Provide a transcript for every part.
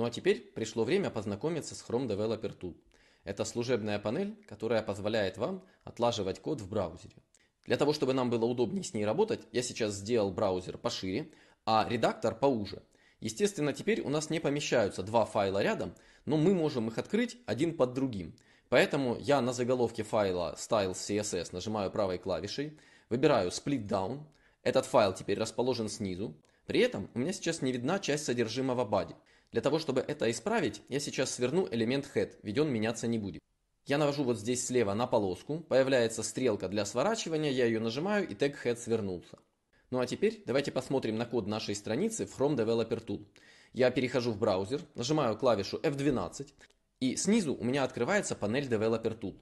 Ну а теперь пришло время познакомиться с Chrome Developer Tool. Это служебная панель, которая позволяет вам отлаживать код в браузере. Для того, чтобы нам было удобнее с ней работать, я сейчас сделал браузер пошире, а редактор поуже. Естественно, теперь у нас не помещаются два файла рядом, но мы можем их открыть один под другим. Поэтому я на заголовке файла styles.css нажимаю правой клавишей, выбираю split down, этот файл теперь расположен снизу. При этом у меня сейчас не видна часть содержимого body. Для того, чтобы это исправить, я сейчас сверну элемент head, ведь он меняться не будет. Я навожу вот здесь слева на полоску, появляется стрелка для сворачивания, я ее нажимаю и тег head свернулся. Ну а теперь давайте посмотрим на код нашей страницы в Chrome Developer Tool. Я перехожу в браузер, нажимаю клавишу F12 и снизу у меня открывается панель Developer Tool.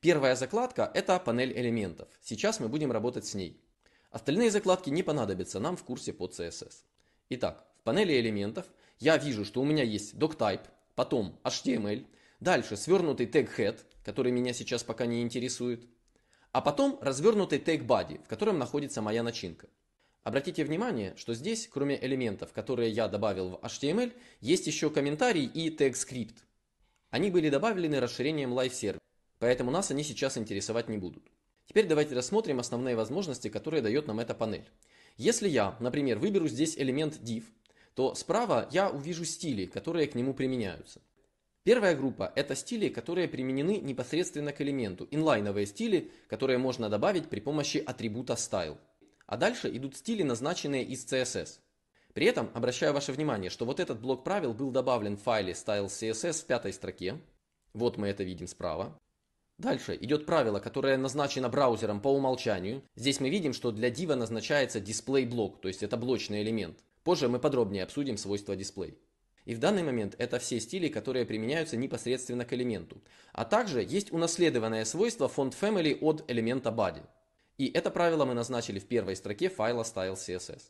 Первая закладка – это панель элементов. Сейчас мы будем работать с ней. Остальные закладки не понадобятся нам в курсе по CSS. Итак, в панели элементов – я вижу, что у меня есть doctype, потом HTML, эм дальше свернутый тег head, который меня сейчас пока не интересует, а потом развернутый тег body, в котором находится моя начинка. Обратите внимание, что здесь, кроме элементов, которые я добавил в HTML, эм есть еще комментарий и тег скрипт. Они были добавлены расширением Live Server, поэтому нас они сейчас интересовать не будут. Теперь давайте рассмотрим основные возможности, которые дает нам эта панель. Если я, например, выберу здесь элемент div, то справа я увижу стили, которые к нему применяются. Первая группа – это стили, которые применены непосредственно к элементу, инлайновые стили, которые можно добавить при помощи атрибута style. А дальше идут стили, назначенные из CSS. При этом обращаю ваше внимание, что вот этот блок правил был добавлен в файле style.css в пятой строке. Вот мы это видим справа. Дальше идет правило, которое назначено браузером по умолчанию. Здесь мы видим, что для дива назначается display блок, то есть это блочный элемент. Позже мы подробнее обсудим свойства дисплей. И в данный момент это все стили, которые применяются непосредственно к элементу. А также есть унаследованное свойство font family от элемента body. И это правило мы назначили в первой строке файла style.css.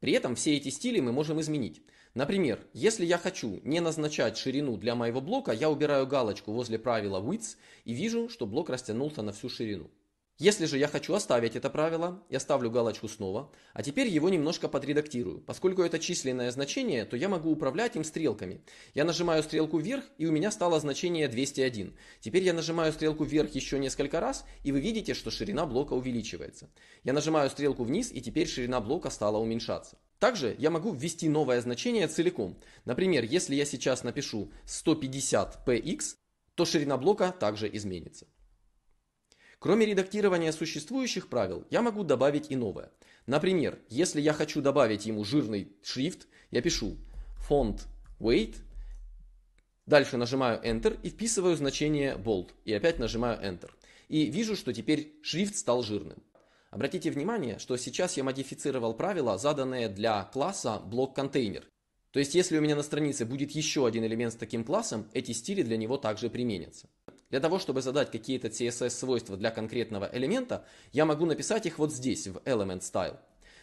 При этом все эти стили мы можем изменить. Например, если я хочу не назначать ширину для моего блока, я убираю галочку возле правила width и вижу, что блок растянулся на всю ширину. Если же я хочу оставить это правило, я ставлю галочку снова, а теперь его немножко подредактирую. Поскольку это численное значение, то я могу управлять им стрелками. Я нажимаю стрелку вверх, и у меня стало значение 201. Теперь я нажимаю стрелку вверх еще несколько раз, и вы видите, что ширина блока увеличивается. Я нажимаю стрелку вниз, и теперь ширина блока стала уменьшаться. Также я могу ввести новое значение целиком. Например, если я сейчас напишу 150px, то ширина блока также изменится. Кроме редактирования существующих правил, я могу добавить и новое. Например, если я хочу добавить ему жирный шрифт, я пишу font weight, дальше нажимаю Enter и вписываю значение bold, и опять нажимаю Enter. И вижу, что теперь шрифт стал жирным. Обратите внимание, что сейчас я модифицировал правила, заданные для класса блок-контейнер. То есть, если у меня на странице будет еще один элемент с таким классом, эти стили для него также применятся. Для того, чтобы задать какие-то CSS-свойства для конкретного элемента, я могу написать их вот здесь, в Element Style.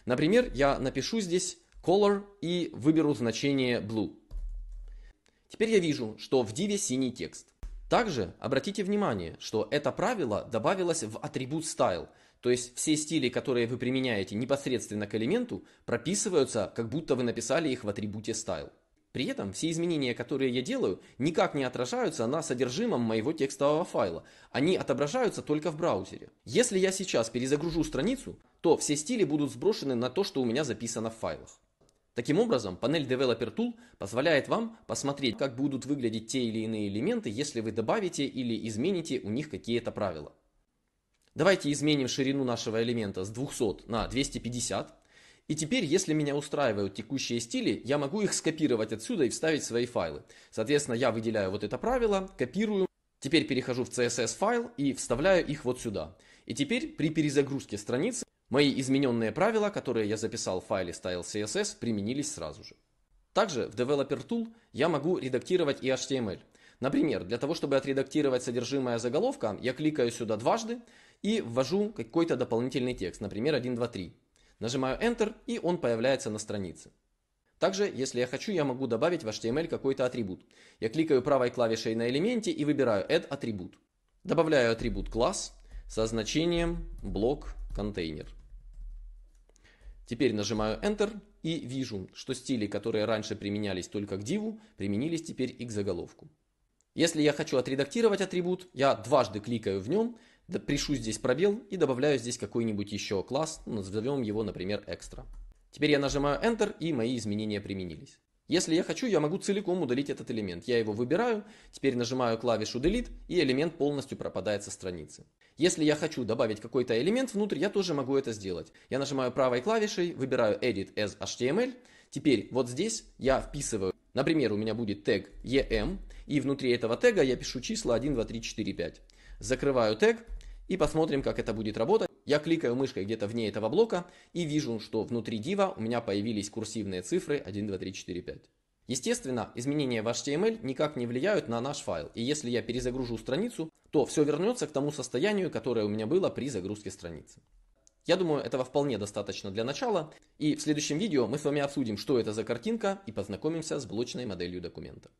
Например, я напишу здесь color и выберу значение blue. Теперь я вижу, что в div синий текст. Также обратите внимание, что это правило добавилось в атрибут style, то есть все стили, которые вы применяете непосредственно к элементу, прописываются, как будто вы написали их в атрибуте style. При этом все изменения, которые я делаю, никак не отражаются на содержимом моего текстового файла. Они отображаются только в браузере. Если я сейчас перезагружу страницу, то все стили будут сброшены на то, что у меня записано в файлах. Таким образом, панель Developer Tool позволяет вам посмотреть, как будут выглядеть те или иные элементы, если вы добавите или измените у них какие-то правила. Давайте изменим ширину нашего элемента с 200 на 250. И теперь, если меня устраивают текущие стили, я могу их скопировать отсюда и вставить в свои файлы. Соответственно, я выделяю вот это правило, копирую, теперь перехожу в CSS файл и вставляю их вот сюда. И теперь при перезагрузке страницы мои измененные правила, которые я записал в файле style.css, применились сразу же. Также в Developer Tool я могу редактировать и HTML. Например, для того, чтобы отредактировать содержимое заголовка, я кликаю сюда дважды и ввожу какой-то дополнительный текст, например, 1, 2, 3. Нажимаю Enter, и он появляется на странице. Также, если я хочу, я могу добавить в HTML какой-то атрибут. Я кликаю правой клавишей на элементе и выбираю Add атрибут. Добавляю атрибут класс со значением блок контейнер. Теперь нажимаю Enter и вижу, что стили, которые раньше применялись только к диву, применились теперь и к заголовку. Если я хочу отредактировать атрибут, я дважды кликаю в нем, Пришу здесь пробел и добавляю здесь какой-нибудь еще класс, ну, назовем его, например, экстра. Теперь я нажимаю Enter и мои изменения применились. Если я хочу, я могу целиком удалить этот элемент. Я его выбираю, теперь нажимаю клавишу Delete, и элемент полностью пропадает со страницы. Если я хочу добавить какой-то элемент внутрь, я тоже могу это сделать. Я нажимаю правой клавишей, выбираю Edit as HTML. Теперь вот здесь я вписываю, например, у меня будет тег EM, и внутри этого тега я пишу числа 1, 2, 3, 4, 5. Закрываю тег и посмотрим, как это будет работать. Я кликаю мышкой где-то вне этого блока и вижу, что внутри дива у меня появились курсивные цифры 1, 2, 3, 4, 5. Естественно, изменения в HTML никак не влияют на наш файл, и если я перезагружу страницу, то все вернется к тому состоянию, которое у меня было при загрузке страницы. Я думаю, этого вполне достаточно для начала, и в следующем видео мы с вами обсудим, что это за картинка, и познакомимся с блочной моделью документа.